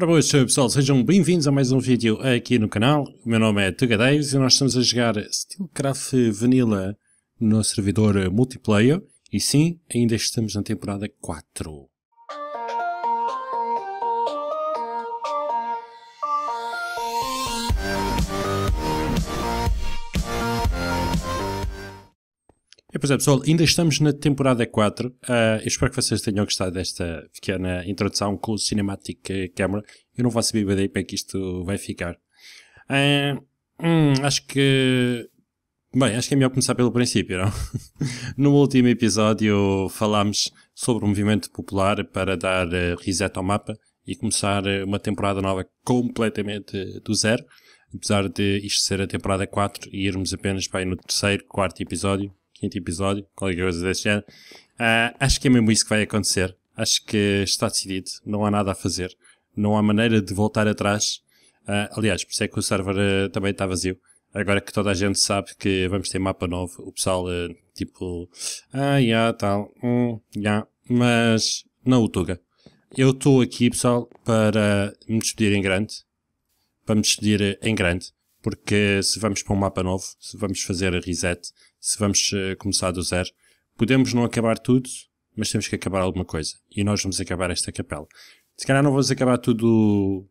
Ora boa pessoal, sejam bem-vindos a mais um vídeo aqui no canal. O meu nome é Tuga Davis e nós estamos a jogar Steelcraft Vanilla no servidor multiplayer. E sim, ainda estamos na temporada 4. E, pois é, pessoal, ainda estamos na temporada 4. Uh, ah, eu espero que vocês tenham gostado desta pequena introdução com o Cinematic Camera. Eu não vou saber daí para que isto vai ficar. Uh, hum, acho que. Bem, acho que é melhor começar pelo princípio, não? no último episódio falámos sobre o movimento popular para dar ah, reset ao mapa e começar uma temporada nova completamente do zero. Apesar de isto ser a temporada 4 e irmos apenas para aí no terceiro, quarto episódio, quinto episódio, qualquer coisa desse género. Uh, acho que é mesmo isso que vai acontecer. Acho que está decidido, não há nada a fazer, não há maneira de voltar atrás. Uh, aliás, por isso é que o server uh, também está vazio. Agora que toda a gente sabe que vamos ter mapa novo, o pessoal, tipo, ah, já, yeah, tal, hum, já, yeah. mas não o Tuga. Eu estou aqui, pessoal, para me despedir em grande. Para me despedir em grande porque se vamos para um mapa novo, se vamos fazer a reset, se vamos eh, começar do zero, podemos não acabar tudo, mas temos que acabar alguma coisa. E nós vamos acabar esta capela. Se calhar não vamos acabar tudo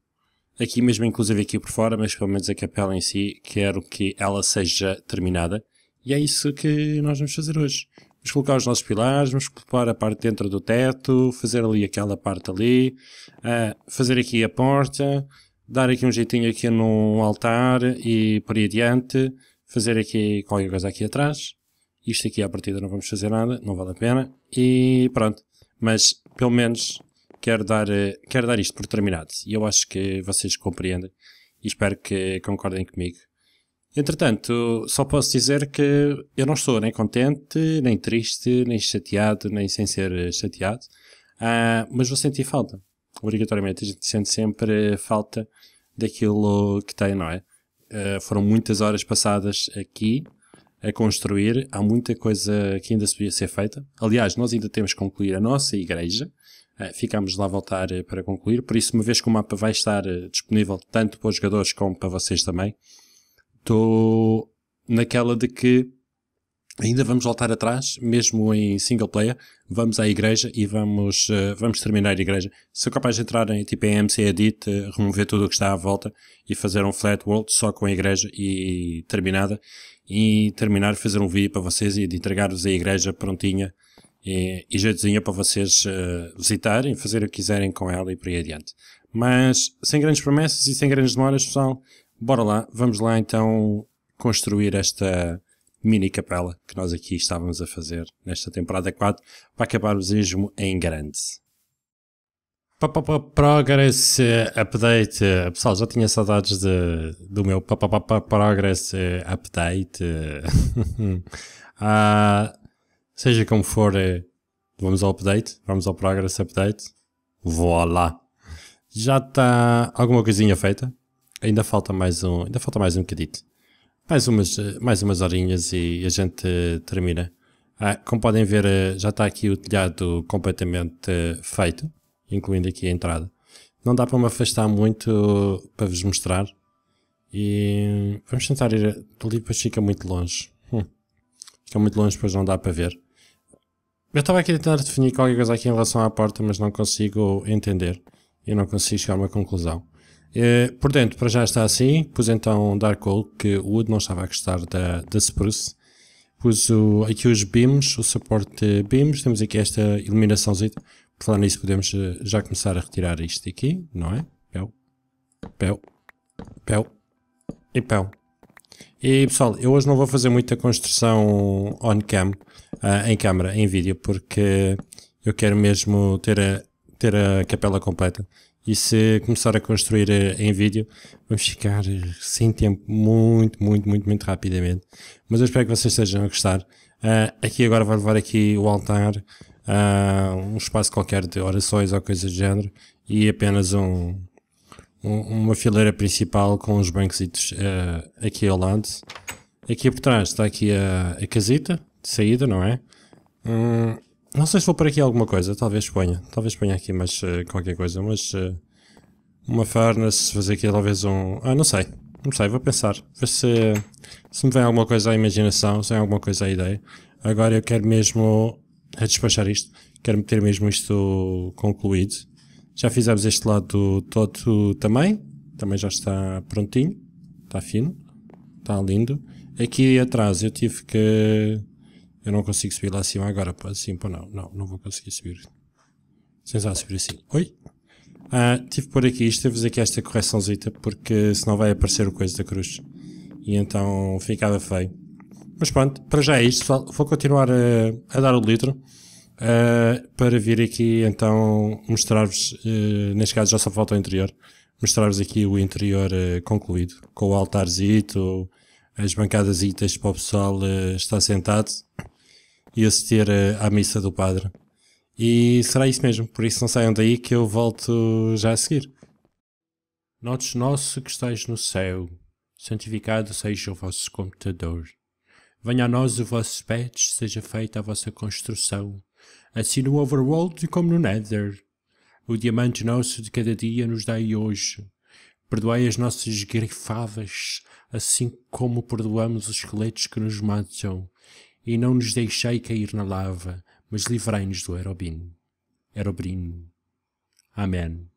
aqui mesmo, inclusive aqui por fora, mas pelo menos a capela em si, quero que ela seja terminada. E é isso que nós vamos fazer hoje. Vamos colocar os nossos pilares, vamos colocar a parte dentro do teto, fazer ali aquela parte ali, uh, fazer aqui a porta, dar aqui um jeitinho aqui no altar e por aí adiante, fazer aqui qualquer coisa aqui atrás. Isto aqui à partida não vamos fazer nada, não vale a pena. E pronto, mas pelo menos quero dar, quero dar isto por terminado. E eu acho que vocês compreendem e espero que concordem comigo. Entretanto, só posso dizer que eu não estou nem contente, nem triste, nem chateado, nem sem ser chateado, ah, mas vou sentir falta obrigatoriamente a gente sente sempre falta daquilo que tem, não é? Uh, foram muitas horas passadas aqui a construir, há muita coisa que ainda se podia ser feita. Aliás, nós ainda temos que concluir a nossa igreja, uh, lá a voltar eh, para concluir, por isso, uma vez que o mapa vai estar disponível tanto para os jogadores como para vocês também, estou naquela de que Ainda vamos voltar atrás, mesmo em single player, vamos à igreja e vamos, uh, vamos terminar a igreja. Se Sou capaz de entrar em tipo em MC Edit, uh, remover tudo o que está à volta e fazer um flat world só com a igreja e terminada. E terminar, fazer um vídeo para vocês e de entregar-vos a igreja prontinha e, e jeitozinha para vocês uh, visitarem, fazer o que quiserem com ela e por aí adiante. Mas sem grandes promessas e sem grandes demoras, pessoal, bora lá, vamos lá então construir esta mini capela que nós aqui estávamos a fazer nesta temporada 4 para o zismo em grande. Progress Update. Pessoal, já tinha saudades de, do meu Progress Update. ah, seja como for, eh, vamos ao update, vamos ao Progress Update. Voilá! Já está alguma coisinha feita. Ainda falta mais um, ainda falta mais um bocadito. Mais umas, eh, mais umas horinhas e a gente termina. Ah, como podem ver, eh, já está aqui o telhado completamente eh, feito, incluindo aqui a entrada. Não dá para me afastar muito para vos mostrar. E vamos tentar ir ali, pois fica muito longe. Hum. Fica muito longe, depois não dá para ver. Eu estava aqui a tentar definir qualquer coisa aqui em relação à porta, mas não consigo entender. E não consigo chegar a uma conclusão por eh, portanto, para já está assim. Pus então Dark Oak, que o Wood não estava a gostar da, da Spruce. Pus o, aqui os beams, o suporte beams. Temos aqui esta iluminaçãozinha. Por falar nisso, podemos eh, já começar a retirar isto aqui, não é? Pel, pel, pel e pel. E pessoal, eu hoje não vou fazer muita construção on-cam, uh, ah, em câmera, em vídeo, porque eu quero mesmo ter a, ter a capela completa. E se começar a construir eh, em vídeo, vamos ficar eh, sem tempo muito, muito, muito, muito rapidamente. Mas eu espero que vocês estejam a gostar. Uh, aqui agora vai levar aqui o altar, uh, um espaço qualquer de orações ou coisas do género e apenas um, um uma fileira principal com os banquesitos uh, aqui ao lado. Aqui por trás está aqui a, a casita de saída, não é? Hum, não sei se vou pôr aqui alguma coisa, talvez ponha. Talvez ponha aqui mais uh, qualquer coisa, mas... Uh, uma furnace, fazer aqui talvez um... Ah, não sei. Não sei, vou pensar. Ver se, se me vem alguma coisa à imaginação, se vem alguma coisa à ideia. Agora eu quero mesmo a despachar isto. Quero ter mesmo isto concluído. Já fizemos este lado todo também. Também já está prontinho. Está fino. Está lindo. Aqui atrás eu tive que eu não consigo subir lá acima agora, assim, pô, não, não, não vou conseguir subir. Sem já subir assim. Oi? Ah, tive por aqui isto, tive aqui esta correçãozita, porque senão vai aparecer o coisa da cruz. E então ficava feio. Mas pronto, para já é isto, pessoal. Vou continuar a, a dar o litro uh, para vir aqui então mostrar-vos, uh, neste caso já só falta o interior, mostrar-vos aqui o interior uh, concluído, com o altarzito, as bancadasitas para o pessoal estar sentado e assistir eh, à missa do padre. E será isso mesmo, por isso não saiam daí que eu volto já a seguir. Notes nosso que estais no céu, santificado seja o vosso computador. Venha a nós o vosso patch, seja feita a vossa construção, assim no overworld como no nether. O diamante nosso de cada dia nos dai hoje. Perdoai as nossas grifadas, assim como perdoamos os esqueletos que nos matam e não nos deixei cair na lava, mas livrai-nos do Herobim. Aerobrino. Amém.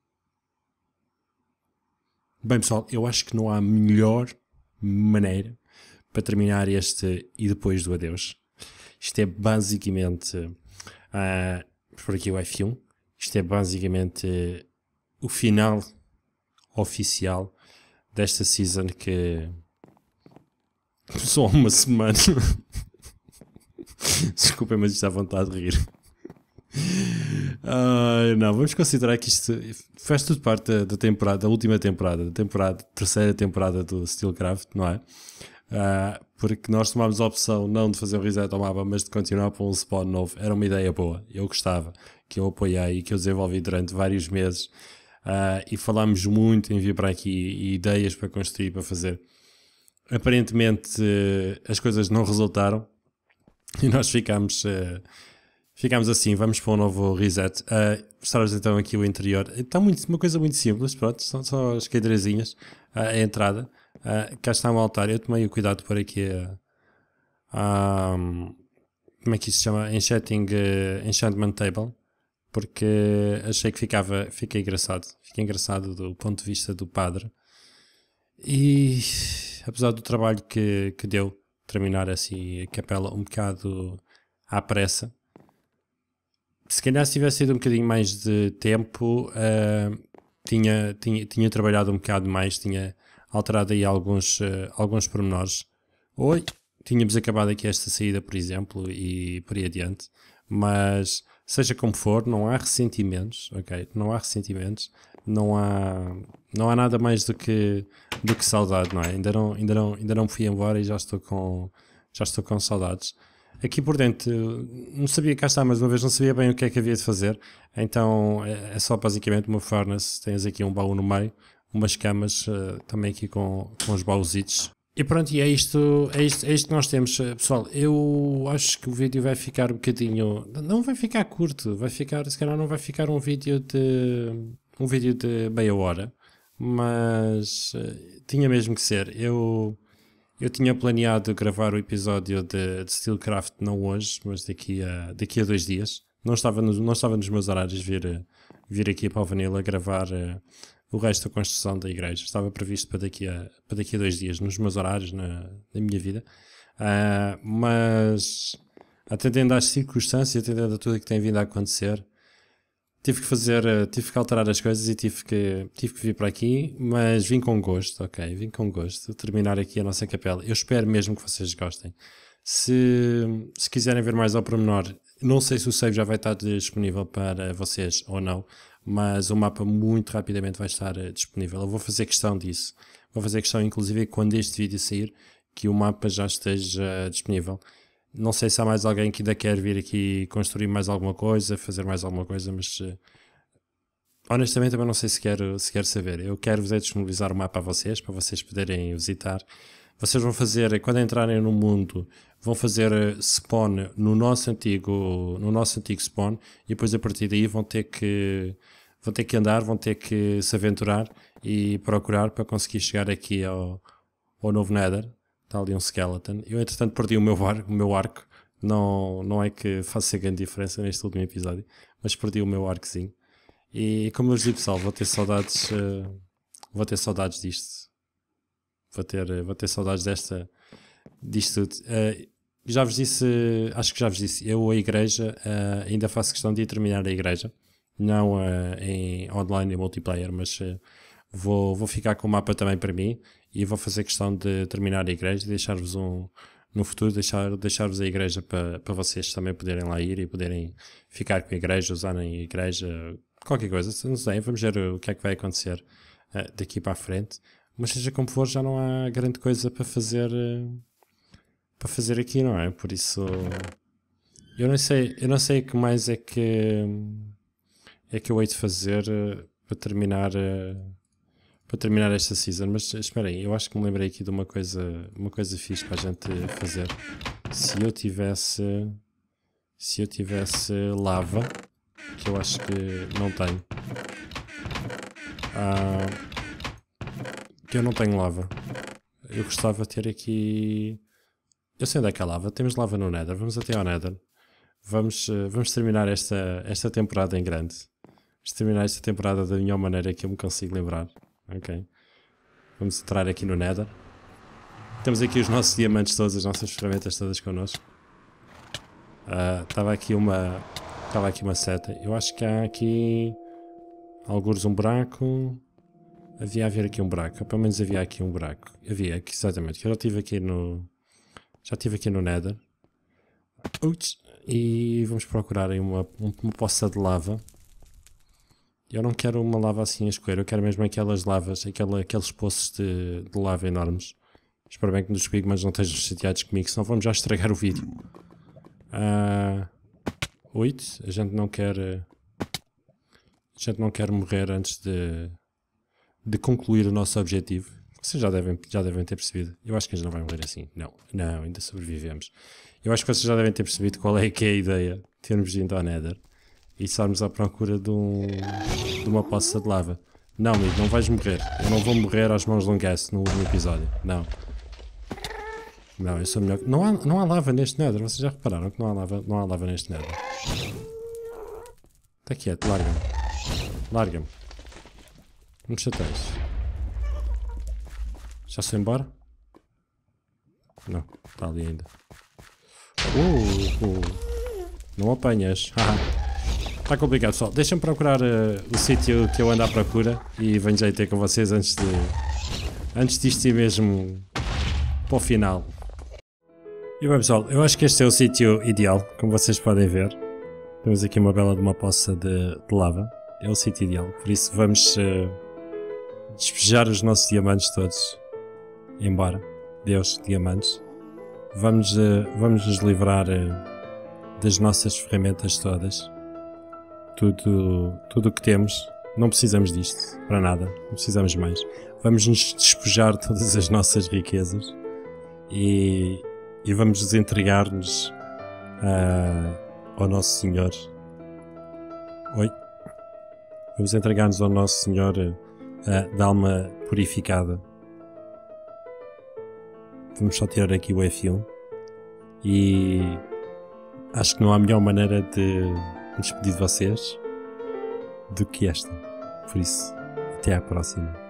Bem, pessoal, eu acho que não há melhor maneira para terminar este e depois do adeus. Isto é basicamente. Uh, por aqui o F1. Isto é basicamente uh, o final oficial desta season que. Só uma semana. Desculpem, mas isto à vontade de rir. Uh, não, vamos considerar que isto faz tudo parte da, da, temporada, da última temporada, da temporada, terceira temporada do Steelcraft, não é? Uh, porque nós tomámos a opção não de fazer o reset ao mapa, mas de continuar para um spawn novo. Era uma ideia boa, eu gostava, que eu apoiei e que eu desenvolvi durante vários meses. Uh, e falámos muito em vir para aqui e ideias para construir, para fazer. Aparentemente eh, as coisas não resultaram, e nós ficámos, uh, eh, assim, vamos para um novo reset. mostrar-vos eh, então aqui o interior. Está muito, uma coisa muito simples, pronto, são só as cadeirazinhas, uh, eh, a entrada. Uh, cá está um altar, eu tomei o cuidado de pôr aqui a... Um, como é que isso se chama? Enchanting, uh, Enchantment Table porque achei que ficava fica engraçado. Fica engraçado do ponto de vista do padre. E apesar do trabalho que, que deu, terminar assim a capela um bocado à pressa. Se calhar se tivesse sido um bocadinho mais de tempo, uh, tinha, tinha, tinha trabalhado um bocado mais, tinha alterado aí alguns, uh, alguns pormenores. Oi, tínhamos acabado aqui esta saída, por exemplo, e por aí adiante. Mas seja como for, não há ressentimentos, ok? Não há ressentimentos não há, não há nada mais do que, do que saudade, não é? Ainda não, ainda, não, ainda não fui embora e já estou com, já estou com saudades. Aqui por dentro, não sabia, cá está mais uma vez, não sabia bem o que é que havia de fazer, então é, é só basicamente uma furnace, tens aqui um baú no meio, umas camas uh, também aqui com, com os baúzitos E pronto, e é isto, é, isto, é isto que nós temos. Eh, pessoal, eu acho que o vídeo vai ficar um bocadinho. Não vai ficar curto, vai ficar, se calhar não vai ficar um vídeo de um vídeo de meia hora, mas eh, tinha mesmo que ser. Eu, eu tinha planeado gravar o episódio de, de Steelcraft não hoje, mas daqui a, daqui a dois dias. Não estava, no, não estava nos meus horários vir, eh, vir aqui para o Vanilla gravar uh, o resto da construção da igreja. Estava previsto para daqui a, para daqui a dois dias, nos meus horários, na, na minha vida. Uh, mas atendendo às circunstâncias, atendendo a tudo que tem vindo a acontecer, tive que fazer, eh, tive que alterar as coisas e tive que, tive que vir para aqui, mas vim com gosto, ok? Vim com gosto terminar aqui a nossa capela. Eu espero mesmo que vocês gostem. Se, se quiserem ver mais ao pormenor, não sei se o save já vai estar disponível para vocês ou não, mas o mapa muito rapidamente vai estar eh, disponível. Eu vou fazer questão disso. Vou fazer questão, inclusive, quando este vídeo sair, que o mapa já esteja eh, disponível não sei se há mais alguém que ainda quer vir aqui construir mais alguma coisa, fazer mais alguma coisa, mas eh, honestamente também não sei se quero, se quero saber. Eu quero-vos é disponibilizar o mapa a vocês, para vocês poderem visitar. Vocês vão fazer, quando entrarem no mundo, vão fazer eh, spawn no nosso antigo, no nosso antigo spawn e depois a partir daí vão ter que vão ter que andar, vão ter que se aventurar e procurar para conseguir chegar aqui ao, ao novo Nether Está ali um skeleton. Eu, entretanto, perdi o meu arco. O meu arco. Não, não é que faça grande diferença neste último episódio, mas perdi o meu arcozinho. E como eu lhes digo, pessoal, vou ter saudades. Uh, vou ter saudades disto. Vou ter, eh, vou ter saudades desta. disto tudo. Uh, já vos disse, acho que já vos disse, eu a igreja, uh, ainda faço questão de ir terminar a igreja. Não em online e multiplayer, mas vou, vou ficar com o mapa também para mim e vou fazer questão de terminar a igreja e deixar-vos um no futuro deixar deixar-vos a igreja para, para vocês também poderem lá ir e poderem ficar com a igreja, usarem a igreja, qualquer coisa, não sei, vamos ver o que é que vai acontecer uh, daqui para a frente. Mas seja como for, já não há grande coisa para fazer uh, para fazer aqui, não é? Por isso eu não sei, eu não sei o que mais é que é que eu hei de fazer uh, para terminar para terminar esta season, mas espera aí, eu acho que me lembrei aqui de uma coisa, uma coisa fixe para a gente fazer. Se eu tivesse, se eu tivesse lava, que eu acho que não tenho. Ah, que eu não tenho lava. Eu gostava de ter aqui... Eu sei onde é que há lava, temos lava no Nether, vamos até ao Nether. Vamos, eh, vamos terminar esta, esta temporada em grande. Vamos terminar esta temporada da melhor maneira que eu me consigo lembrar ok. Vamos entrar aqui no Nether. Temos aqui os nossos diamantes todos, as nossas ferramentas todas connosco. Estava ah, uh, aqui uma... Estava aqui uma seta. Eu acho que há aqui... Alguns um buraco... Havia haver aqui um buraco, pelo menos havia aqui um buraco. Havia, aqui, exatamente, que eu já estive aqui no... Já estive aqui no Nether. Ups. E vamos procurar aí uma, uma poça de lava. Eu não quero uma lava assim a escorrer, eu quero mesmo aquelas lavas, aquela, aqueles poços de, de lava enormes. Espero bem que nos mas não estejam chateados comigo, senão vamos já estragar o vídeo. Uh, ah, 8, a gente não quer... A gente não quer morrer antes de, de concluir o nosso objetivo. Vocês já devem, já devem ter percebido. Eu acho que a gente não vai morrer assim. Não, não, ainda sobrevivemos. Eu acho que vocês já devem ter percebido qual é que é a ideia de termos indo ao Nether e estarmos à procura de, um, de uma poça de lava. Não, amigo, não vais morrer. Eu não vou morrer às mãos de um gás no último episódio. Não. Não, eu sou melhor. Não há, não há lava neste nether. Vocês já repararam que não há lava, não há lava neste nether. Está quieto, larga-me. Larga-me. Não me chateias. Já se embora? Não, está ali ainda. Uh, uh. Não apanhas. Está complicado, pessoal. Deixem-me procurar uh, o sítio que eu ando à procura e venho já ter com vocês antes de. antes disto ir mesmo para o final. E bem, pessoal, eu acho que este é o sítio ideal, como vocês podem ver. Temos aqui uma bela de uma poça de, de lava. É o sítio ideal, por isso vamos uh, despejar os nossos diamantes todos. Embora. Deus, diamantes. Vamos, uh, vamos nos livrar das nossas ferramentas todas tudo, tudo o que temos. Não precisamos disto para nada, não precisamos mais. Vamos nos despojar de todas as nossas riquezas e, e vamos nos entregar-nos ah, ao nosso Senhor. Oi? Vamos entregar-nos ao nosso Senhor ah, da alma purificada. Vamos só tirar aqui o F1 e acho que não há melhor maneira de me despedir de vocês do que esta. Por isso, até à próxima.